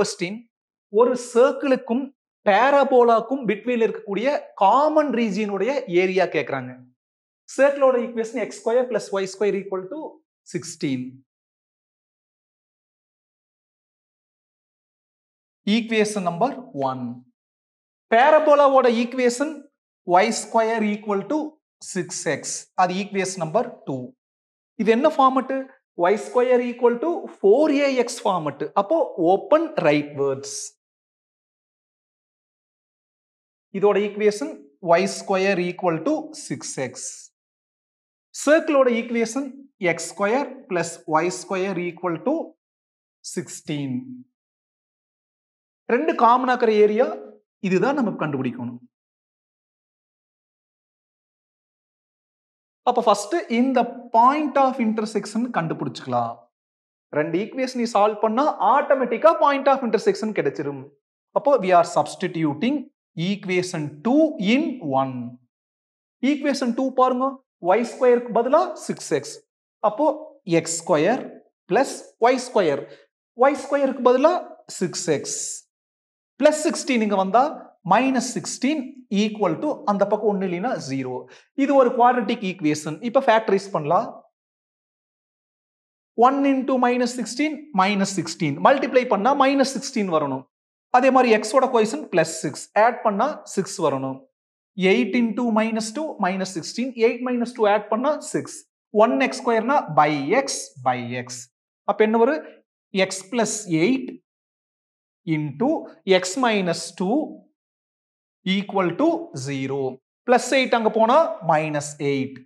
question ஒரு சர்க்கிளுக்கும் பேரபோலாக்கும் பிட்வீன் இருக்கக்கூடிய காமன் ரீஜியனுடைய ஏரியா கேட்குறாங்க சர்க்கிளோட equation x square plus y square equal to sixteen equation number one பேரபோலாவோட equation y square equal to six x அது ஈக்குவேஷன் நம்பர் டூ இது என்ன format y square equal to 4ax format அப்போ open right words இதோடு equation y square equal to 6x circle equation x square plus y square equal to 16 இரண்டு காமனாக்கிற area இதுதான் நமக்கு கண்டுபிடிக்கணும் அப்போ ஃபஸ்ட்டு இந்த பாயிண்ட் ஆஃப் இன்டர்செக்ஷன் கண்டுபிடிச்சிக்கலாம் ரெண்டு ஈக்குவேஷனை சால்வ் பண்ணால் ஆட்டோமேட்டிக்காக பாயிண்ட் ஆஃப் இன்டர்செக்ஷன் கிடைச்சிரும் அப்போ we are substituting equation two in one equation two பாருங்க ஒய் ஸ்கொயருக்கு பதிலாக சிக்ஸ் எக்ஸ் அப்போ x square plus y square y ஸ்கொயருக்கு பதிலாக சிக்ஸ் எக்ஸ் பிளஸ் சிக்ஸ்டீன் இங்கே வந்தால் மைனஸ் சிக்ஸ்டீன் ஈக்குவல் டு அந்த பக்கம் ஒன்று இல்லைன்னா ஜீரோ இது ஒரு குவாட்ரட்டிக் ஈக்குவேஷன் இப்போ ஃபேக்டரைஸ் பண்ணலாம் one into minus sixteen minus sixteen multiply பண்ணால் மைனஸ் சிக்ஸ்டீன் வரணும் அதே மாதிரி எக்ஸோட கொய்சன் பிளஸ் சிக்ஸ் ஆட் பண்ணால் சிக்ஸ் வரணும் eight into minus two minus sixteen eight minus two add பண்ணால் சிக்ஸ் ஒன் எக்ஸ் ஸ்கொயர்னா பை எக்ஸ் பை எக்ஸ் அப்போ என்ன வரும் x plus eight into x minus two equal to zero plus eight அங்கே போனால் minus eight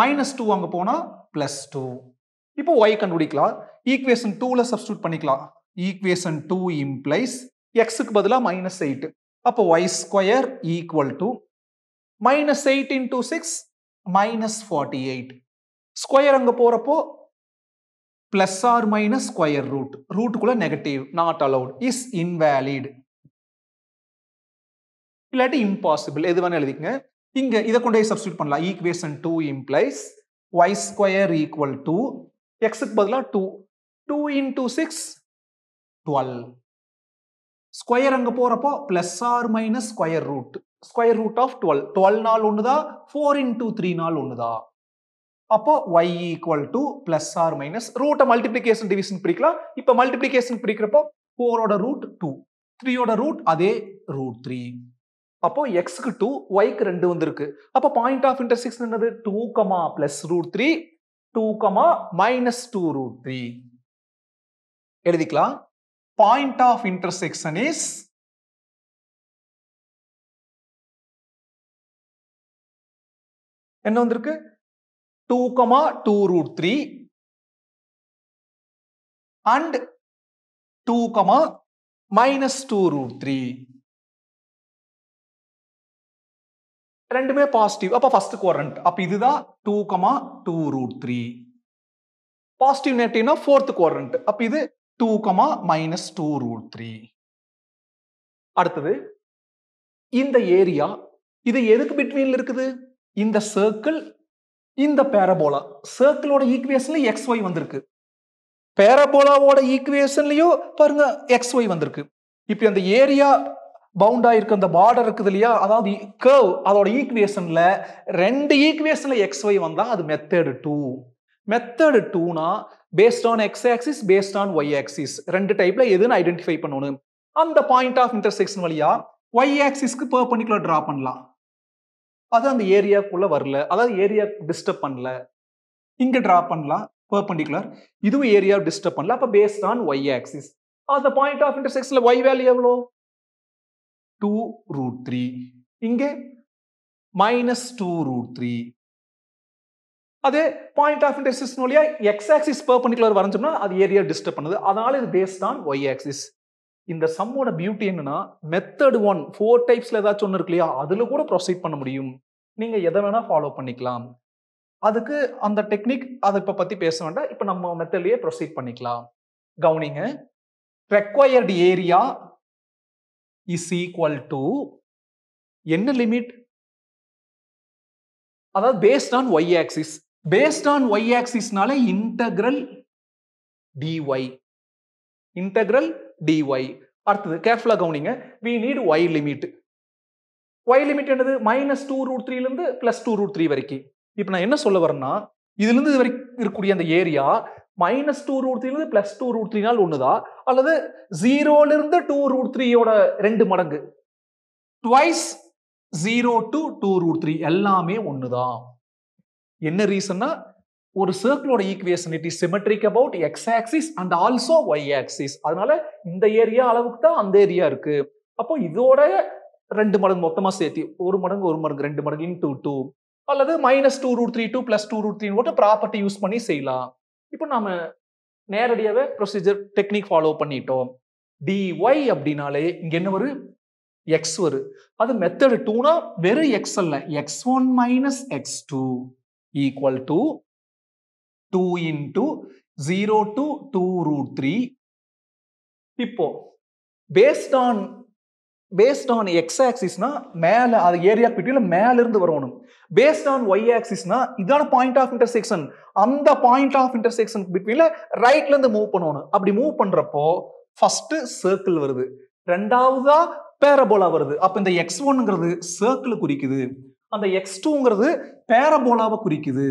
minus two அங்கே போனால் plus two இப்போ ஒய் கண்டுபிடிக்கலாம் ஈக்குவேஷன் டூவில் சப்ஸ்டியூட் பண்ணிக்கலாம் ஈக்குவேஷன் டூ இம்ப்ளைஸ் எக்ஸுக்கு பதிலாக மைனஸ் எயிட் அப்போ y square equal to minus eight into six minus forty eight square அங்கே போகிறப்போ plus or minus square root ரூட்டுக்குள்ளே negative not allowed is invalid இல்லாட்டி இம்பாசிபிள் எது வேணால் எழுதிக்கங்க இங்க இதை கொண்டு போய் சப்ஸ்டியூட் பண்ணலாம் equation two implies y square equal to எக்ஸுக்கு பதிலாக two two into six twelve square அங்கே போகிறப்போ plus or minus square root square root of twelve twelve நாள் ஒன்று தான் ஃபோர் இன்டூ த்ரீ நாள் ஒன்று தான் அப்போ y equal to plus or minus ரூட்டை மல்டிபிளிகேஷன் டிவிஷன் பிரிக்கலாம் இப்போ மல்டிபிளிகேஷன் பிரிக்கிறப்போ ஃபோரோட ரூட் டூ த்ரீயோட ரூட் அதே ரூட் த்ரீ அப்போ எக்ஸ்க்கு டூ ஒய்க்கு ரெண்டு வந்திருக்கு அப்போ பாயிண்ட் ஆஃப் இன்டர்செக்ஷன் என்னது two comma plus root three two comma minus two root three எழுதிக்கலாம் பாயிண்ட் ஆஃப் இன்டர்செக்ஷன் இஸ் என்ன வந்திருக்கு two comma two root three and two comma minus two root three ரெண்டுமே positive அப்போ first quadrant அப்போ இதுதான் two comma two root three positive நெகட்டிவ்னா fourth quadrant அப்போ இது two comma minus two root three அடுத்தது இந்த ஏரியா இது எதுக்கு பிட்வீன்ல இருக்குது இந்த சர்க்கிள் இந்த பேரபோலா சர்க்கிளோட ஈக்குவேஷன்ல எக்ஸ் ஒய் வந்திருக்கு பேரபோலாவோட ஈக்குவேஷன்லயும் பாருங்க எக்ஸ் ஒய் வந்திருக்கு இப்போ அந்த ஏரியா பவுண்டாக இருக்க அந்த பார்டர் இருக்குது இல்லையா அதாவது கேர்வ் e- அதோட ஈக்குவேஷனில் ரெண்டு ஈக்குவேஷனில் எக்ஸ் ஒய் வந்தால் அது மெத்தடு டூ மெத்தடு டூனா based on x axis based on y axis ரெண்டு டைப்ல எதுன்னு ஐடென்டிஃபை பண்ணணும் அந்த பாயிண்ட் ஆஃப் இன்டர்செக்ஷன் வழியா ஒய் ஆக்சிஸ்க்கு பர்பனிக்குலர் ட்ரா பண்ணலாம் அது அந்த ஏரியாக்குள்ள வரல அதாவது ஏரியா டிஸ்டர்ப் பண்ணல இங்க ட்ரா பண்ணலாம் பர்பண்டிகுலர் இதுவும் ஏரியா டிஸ்டர்ப் பண்ணல அப்ப பேஸ்ட் ஆன் ஒய் ஆக்சிஸ் அந்த point of intersection y value எவ்வளோ டூ ரூட் த்ரீ இங்கே மைனஸ் டூ ரூட் த்ரீ அதே பாயிண்ட் ஆஃப் இன்டர்செக்ஷன் வழியா எக்ஸ் ஆக்சிஸ் பர்பனிகுலர் வரைஞ்சோம்னா அது ஏரியா டிஸ்டர்ப் பண்ணுது அதனால இது பேஸ்ட் ஆன் ஒய் ஆக்சிஸ் இந்த சம்மோட பியூட்டி என்னன்னா மெத்தட் ஒன் ஃபோர் டைப்ஸ்ல ஏதாச்சும் ஒன்று இருக்கு இல்லையா அதுல கூட ப்ரொசீட் பண்ண முடியும் நீங்க எதை வேணா ஃபாலோ பண்ணிக்கலாம் அதுக்கு அந்த டெக்னிக் அதை இப்போ பத்தி பேச வேண்டாம் இப்போ நம்ம மெத்தட்லயே ப்ரொசீட் பண்ணிக்கலாம் கவனிங்க required area is equal to என்ன லிமிட் அதாவது based on y axis based on y ஆக்சிஸ்னால இன்டகிரல் டிஒய் இன்டகிரல் டிஒய் அடுத்தது கேர்ஃபுல்லாக கவனிங்க we need y limit y limit என்னது மைனஸ் டூ ரூட் த்ரீலேருந்து ப்ளஸ் டூ ரூட் த்ரீ வரைக்கும் இப்போ நான் என்ன சொல்ல வரேன்னா இதுலேருந்து இது வரைக்கும் இருக்கக்கூடிய அந்த ஏரியா மைனஸ் டூ ரூட் த்ரீலேருந்து பிளஸ் டூ ரூட் த்ரீனால் ஒன்று தான் அல்லது ஜீரோலேருந்து டூ ரூட் த்ரீயோட ரெண்டு மடங்கு twice zero to two root three எல்லாமே ஒன்று தான் என்ன ரீசன்னா ஒரு சர்க்கிளோட equation it is symmetric about x axis and also y axis அதனால இந்த ஏரியா அளவுக்கு தான் அந்த ஏரியா இருக்கு அப்போ இதோட ரெண்டு மடங்கு மொத்தமாக சேர்த்து ஒரு மடங்கு ஒரு மடங்கு ரெண்டு மடங்கு இன் டூ டூ அல்லது minus two root three two plus two root த்ரீன்னு போட்டு ப்ராப்பர்ட்டி யூஸ் பண்ணி செய்யலாம் இப்போ நாம் நேரடியாகவே ப்ரொசீஜர் டெக்னிக் ஃபாலோ பண்ணிட்டோம் டிஒய் அப்படின்னாலே இங்கே என்ன வரும் எக்ஸ் வரும் அது மெத்தடு டூனா வெறும் எக்ஸ் அல்ல x one minus x two equal to two into zero to two root three இப்போ based on based on x ஆக்சிஸ்னா மேலே அது ஏரியா பிட்டியில் மேலேருந்து வரணும் பேஸ்ட் ஆன் ஒய் ஆக்சிஸ்னா இதான பாயிண்ட் ஆஃப் இன்டர்செக்ஷன் அந்த பாயிண்ட் ஆஃப் இன்டர்செக்ஷன் பிட்வீன்ல ரைட்லேருந்து மூவ் பண்ணணும் அப்படி மூவ் பண்ணுறப்போ ஃபர்ஸ்ட் சர்க்கிள் வருது ரெண்டாவதா பேரபோலா வருது அப்போ இந்த எக்ஸ் ஒன்னுங்கிறது சர்க்கிள் குறிக்குது அந்த எக்ஸ் டூங்கிறது பேரபோலாவை குறிக்குது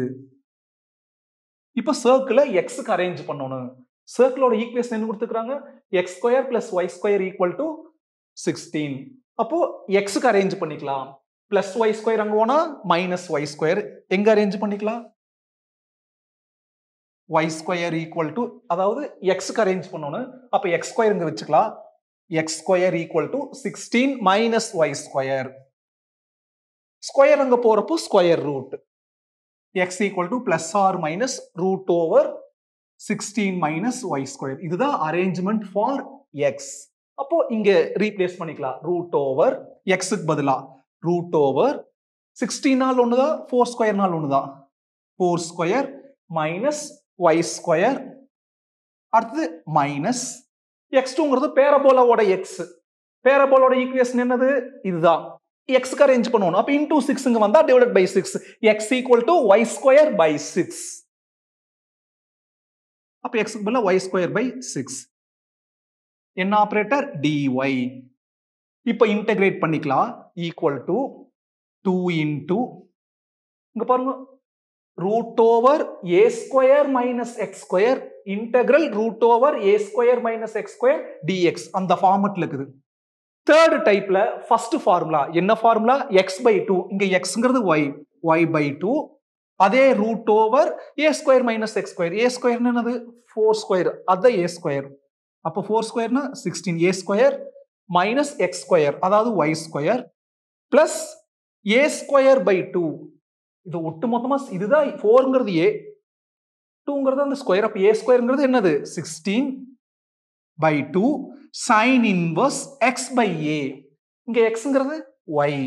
இப்போ சர்க்கிளை எக்ஸுக்கு அரேஞ்ச் பண்ணணும் சர்க்கிளோட ஈக்குவேஷன் என்ன கொடுத்துக்கிறாங்க x square plus y square equal to sixteen அப்போ க்கு அரேஞ்ச் பண்ணிக்கலாம் பிளஸ் ஒய் ஸ்கொயர் அங்கே போனால் மைனஸ் ஒய் ஸ்கொயர் எங்கே அரேஞ்ச் பண்ணிக்கலாம் ஒய் ஸ்கொயர் ஈக்குவல் டு அதாவது எக்ஸ்க்கு அரேஞ்ச் பண்ணணும் அப்போ எக்ஸ் ஸ்கொயர் இங்க வச்சுக்கலாம் x square equal to sixteen minus y square square அங்கே போகிறப்போ square root x equal to plus or minus root over sixteen minus y square இதுதான் அரேஞ்ச்மெண்ட் ஃபார் எக்ஸ் அப்போ இங்க ரீப்ளேஸ் பண்ணிக்கலாம் ரூட் ஓவர் எக்ஸுக்கு பதிலாக ரூட் ஓவர் சிக்ஸ்டீனால் ஒன்று தான் ஃபோர் ஸ்கொயர்னால் ஒன்று தான் four square minus y square அடுத்தது மைனஸ் எக்ஸ் டூங்கிறது பேரபோலாவோட எக்ஸ் பேரபோலோட ஈக்குவேஷன் என்னது இதுதான் எக்ஸ்க்கு அரேஞ்ச் பண்ணணும் அப்போ இன்டூ சிக்ஸுங்க வந்தால் divide by six x equal to y square by six அப்போ எக்ஸுக்கு பதிலாக ஒய் ஸ்கொயர் பை சிக்ஸ் என்ன ஆப்ரேட்டர் டிஒய் இப்போ இன்டகிரேட் பண்ணிக்கலாம் ஈக்குவல் டு டூ இன்டூ இங்கே பாருங்க root over a square minus x square integral root over a square minus x square dx அந்த ஃபார்மெட்டில் இருக்குது தேர்டு டைப்பில் ஃபர்ஸ்ட் ஃபார்முலா என்ன ஃபார்முலா எக்ஸ் பை டூ இங்கே எக்ஸுங்கிறது ஒய் ஒய் பை டூ அதே root over a square minus x square a ஸ்கொயர்னு என்னது ஃபோர் ஸ்கொயர் அதான் ஏ ஸ்கொயர் அப்போ ஃபோர் ஸ்கொயர்னா sixteen a square minus x square அதாவது y square plus a square by two இது ஒட்டு மொத்தமாக இதுதான் ஃபோருங்கிறது ஏ டூங்கிறது அந்த ஸ்கொயர் அப்போ ஏ ஸ்கொயருங்கிறது என்னது sixteen by two sine inverse x by a இங்கே எக்ஸுங்கிறது ஒய்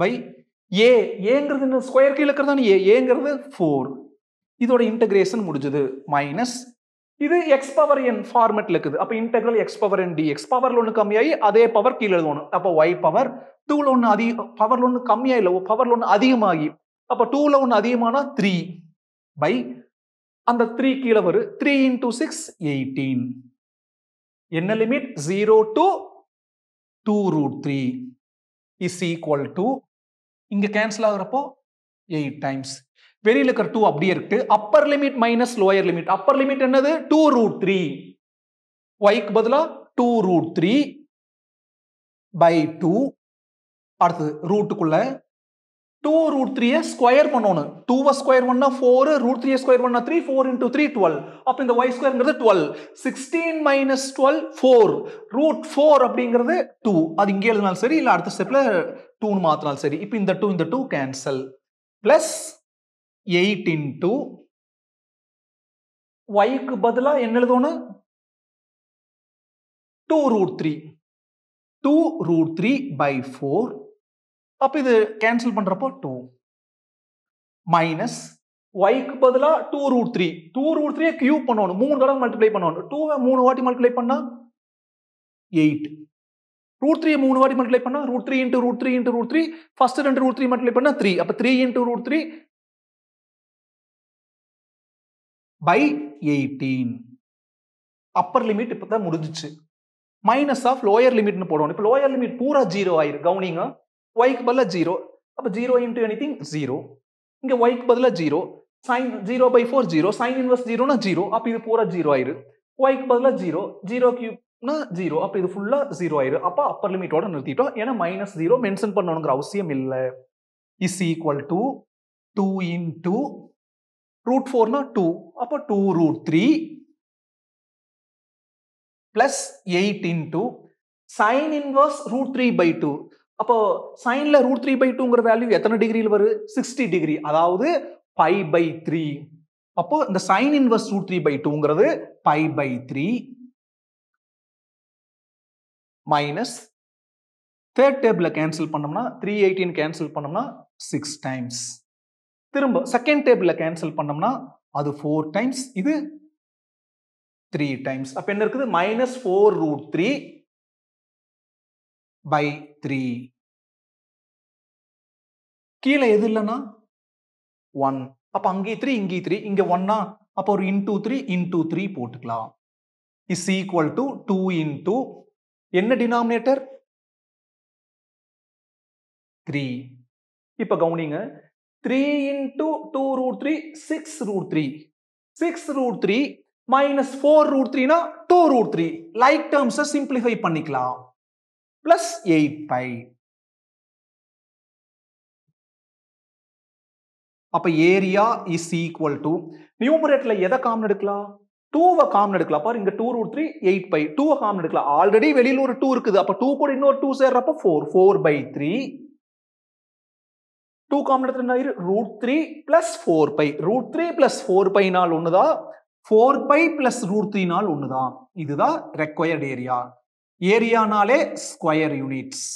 பை ஏ ஏங்கிறது என்ன ஸ்கொயர் கீழே இருக்கிறது ஏ ஏங்கிறது ஃபோர் இதோட இன்டகிரேஷன் முடிஞ்சது மைனஸ் இது எக்ஸ் பவர் என் ஃபார்மெட்ல இருக்குது அப்ப integral x power n dx பவர்ல ஒன்று கம்மியாகி அதே பவர் கீழே எழுதணும் அப்போ ஒய் பவர் டூவில் ஒன்று அதிக பவர்ல ஒன்று கம்மியாக இல்லை பவர்ல ஒன்று அதிகமாகி அப்போ டூவில் ஒன்று அதிகமானா த்ரீ பை அந்த த்ரீ கீழே வரும் த்ரீ இன்டூ சிக்ஸ் எயிட்டீன் என்ன limit zero to two root three is equal to இங்கே கேன்சல் ஆகுறப்போ எயிட் டைம்ஸ் வெளியில் இருக்கிற டூ அப்படியே இருக்கு upper limit minus lower limit upper limit என்னது டூ ரூட் த்ரீ ஒய்க்கு பதிலாக two root three by two அடுத்தது ரூட்டுக்குள்ள டூ ரூட் த்ரீயை ஸ்கொயர் பண்ணணும் டூவை ஸ்கொயர் பண்ணா ஃபோர் ரூட் த்ரீ ஸ்கொயர் பண்ணா three four into three twelve அப்போ இந்த ஒய் ஸ்கொயர்ங்கிறது twelve sixteen minus twelve four root four அப்படிங்கிறது டூ அது இங்கே எழுதினாலும் சரி இல்லை அடுத்த ஸ்டெப்பில் டூன்னு மாற்றினாலும் சரி இப்போ இந்த டூ இந்த two cancel plus eight into ஒய்க்கு பதிலாக என்ன எழுதணும் two root three two root three by four அப்போ இது கேன்சல் பண்ணுறப்போ டூ மைனஸ் ஒய்க்கு பதிலாக two root three two root த்ரீயை கியூப் பண்ணணும் மூணு தடவை மல்டிப்ளை பண்ணணும் டூவை மூணு வாட்டி மல்டிப்ளை பண்ணால் எயிட் ரூட் த்ரீ மூணு வாட்டி மல்டிப்ளை பண்ணா root three into root three into root three first ரெண்டு ரூட் த்ரீ மல்டிப்ளை பண்ணா த்ரீ அப்போ three into root three by eighteen upper limit இப்போ தான் முடிஞ்சிச்சு மைனஸ் ஆஃப் லோயர் லிமிட்னு போடணும் இப்போ லோயர் லிமிட் பூரா ஜீரோ ஆயிரு கவுனிங்க ஒய்க்கு பதிலாக ஜீரோ அப்போ zero into anything zero இங்கே ஒய்க்கு பதிலாக zero sine zero by four zero sine இன்வெஸ்ட் ஜீரோனா ஜீரோ அப்போ இது பூரா ஜீரோ ஆயிரு ஒய்க்கு பதிலாக ஜீரோ ஜீரோ கியூப் ஜீரோ அப்போ இது ஃபுல்லாக ஜீரோ ஆயிரும் அப்போ அப்பர் லிமிட்டோட நிறுத்திட்டோம் ஏன்னா மைனஸ் ஜீரோ மென்ஷன் பண்ணணுங்கிற அவசியம் இல்லை is equal to two in two root ஃபோர்னா டூ அப்போ two root three plus eight two sine inverse root three by two அப்போ சைன்ல ரூட் த்ரீ பை டூங்கிற வேல்யூ எத்தனை டிகிரியில் வரும் சிக்ஸ்டி டிகிரி அதாவது பை பை த்ரீ அப்போ இந்த sine inverse root three by டூங்கிறது pi by three minus third டேபிளை கேன்சல் பண்ணோம்னா த்ரீ எயிட்டின் கேன்சல் பண்ணோம்னா சிக்ஸ் டைம்ஸ் திரும்ப செகண்ட் டேபிளில் கேன்சல் பண்ணோம்னா அது ஃபோர் டைம்ஸ் இது த்ரீ டைம்ஸ் அப்போ என்ன இருக்குது minus four root three by three கீழே எது இல்லைன்னா ஒன் அப்போ அங்கே த்ரீ இங்கே த்ரீ இங்கே ஒன்னா அப்போ ஒரு இன்டூ த்ரீ இன்டூ த்ரீ போட்டுக்கலாம் is equal to two into என்ன டினாமினேட்டர் த்ரீ இப்போ கவுனிங்க three into two root three six root three six root three minus four root த்ரீனா two root three like terms simplify பண்ணிக்கலாம் plus eight by அப்போ area is equal to நியூமரேட்ல எதை common எடுக்கலாம் டூவை காமன் எடுக்கலாம் பாரு இங்கே two root three eight by டூவை காமன் எடுக்கலாம் ஆல்ரெடி வெளியில் ஒரு டூ இருக்குது அப்போ டூ கூட இன்னொரு டூ சேர்றப்ப four four by three two common எடுத்து root three plus four by root three plus four by நாள் ஒன்று தான் four by plus root three நாள் ஒன்று தான் இதுதான் ரெக்வயர்ட் ஏரியா ஏரியானாலே ஸ்கொயர் யூனிட்ஸ்